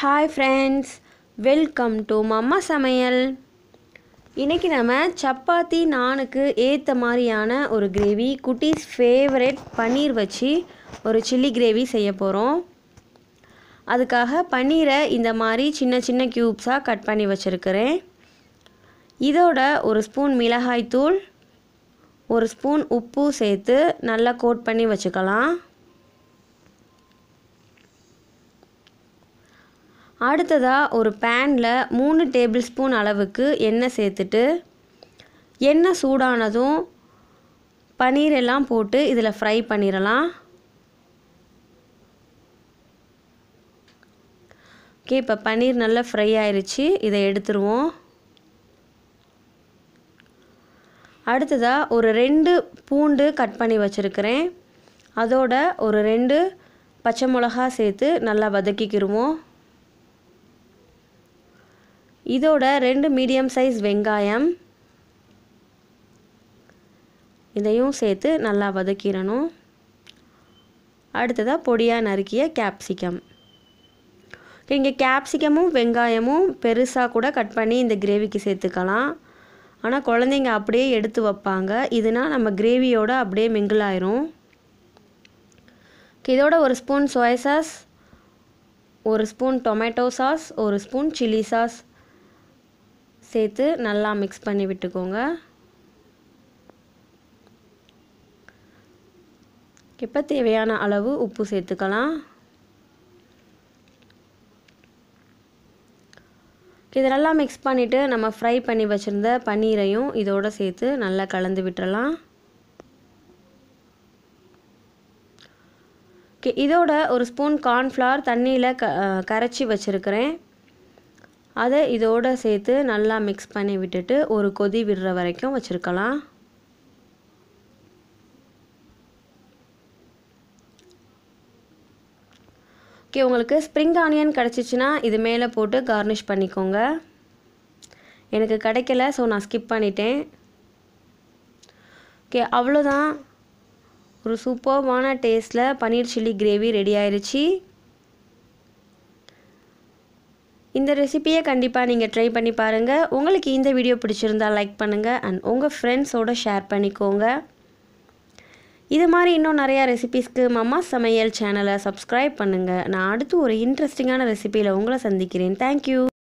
hi friends welcome to Mamma Samayal இன்றைக்கி நம்ம சப்பாத்தி நானுக்கு ஏற்ற மாதிரியான ஒரு கிரேவி குட்டீஸ் ஃபேவரட் பன்னீர் வச்சு ஒரு சில்லி கிரேவி செய்ய போகிறோம் அதுக்காக பன்னீரை இந்த மாதிரி சின்ன சின்ன க்யூப்ஸாக கட் பண்ணி வச்சுருக்கிறேன் இதோட ஒரு ஸ்பூன் மிளகாய்த்தூள் ஒரு ஸ்பூன் உப்பு சேர்த்து நல்லா கோட் பண்ணி வச்சுக்கலாம் அடுத்ததாக ஒரு பேனில் மூணு டேபிள் ஸ்பூன் அளவுக்கு எண்ணெய் சேர்த்துட்டு எண்ணெய் சூடானதும் பன்னீர் எல்லாம் போட்டு இதில் ஃப்ரை பண்ணிடலாம் ஓகே இப்போ பன்னீர் நல்லா ஃப்ரை ஆயிடுச்சு இதை எடுத்துருவோம் அடுத்ததாக ஒரு ரெண்டு பூண்டு கட் பண்ணி வச்சுருக்கிறேன் அதோட ஒரு ரெண்டு பச்சை மிளகா சேர்த்து நல்லா வதக்கிக்கிடுவோம் இதோட ரெண்டு மீடியம் சைஸ் வெங்காயம் இதையும் சேர்த்து நல்லா வதக்கிடணும் அடுத்ததாக பொடியாக நறுக்கிய கேப்சிகம் இங்கே கேப்சிகமும் வெங்காயமும் பெருசாக கூட கட் பண்ணி இந்த கிரேவிக்கு சேர்த்துக்கலாம் ஆனால் குழந்தைங்க அப்படியே எடுத்து வைப்பாங்க இதுனால் நம்ம கிரேவியோடு அப்படியே மிங்கிள் இதோட ஒரு ஸ்பூன் சோயா சாஸ் ஒரு ஸ்பூன் டொமேட்டோ சாஸ் ஒரு ஸ்பூன் சில்லி சாஸ் சேர்த்து நல்லா மிக்ஸ் பண்ணி விட்டுக்கோங்க இப்போ தேவையான அளவு உப்பு சேர்த்துக்கலாம் இது நல்லா மிக்ஸ் பண்ணிவிட்டு நம்ம ஃப்ரை பண்ணி வச்சுருந்த பன்னீரையும் இதோடு சேர்த்து நல்லா கலந்து விட்டுறலாம் இதோட ஒரு ஸ்பூன் கார்ன்ஃப்ளவர் தண்ணியில் க கரைச்சி வச்சுருக்கிறேன் அதை இதோடு சேர்த்து நல்லா மிக்ஸ் பண்ணி விட்டுட்டு ஒரு கொதி விடுற வரைக்கும் வச்சுருக்கலாம் ஓகே உங்களுக்கு ஸ்ப்ரிங் ஆனியன் கிடச்சிச்சின்னா இது மேலே போட்டு கார்னிஷ் பண்ணிக்கோங்க எனக்கு கிடைக்கல ஸோ நான் ஸ்கிப் பண்ணிட்டேன் ஓகே அவ்வளோதான் ஒரு சூப்பர்வான டேஸ்ட்டில் பன்னீர் சில்லி கிரேவி ரெடி ஆயிடுச்சு இந்த ரெசிப்பியை கண்டிப்பாக நீங்கள் ட்ரை பண்ணி பாருங்கள் உங்களுக்கு இந்த வீடியோ பிடிச்சிருந்தால் லைக் பண்ணுங்கள் அண்ட் உங்கள் ஃப்ரெண்ட்ஸோடு ஷேர் பண்ணிக்கோங்க இது மாதிரி இன்னும் நிறையா ரெசிபீஸ்க்கு மம்மா சமையல் சேனலை சப்ஸ்கிரைப் பண்ணுங்கள் நான் அடுத்து ஒரு இன்ட்ரெஸ்டிங்கான ரெசிபியில் உங்களை சந்திக்கிறேன் தேங்க்யூ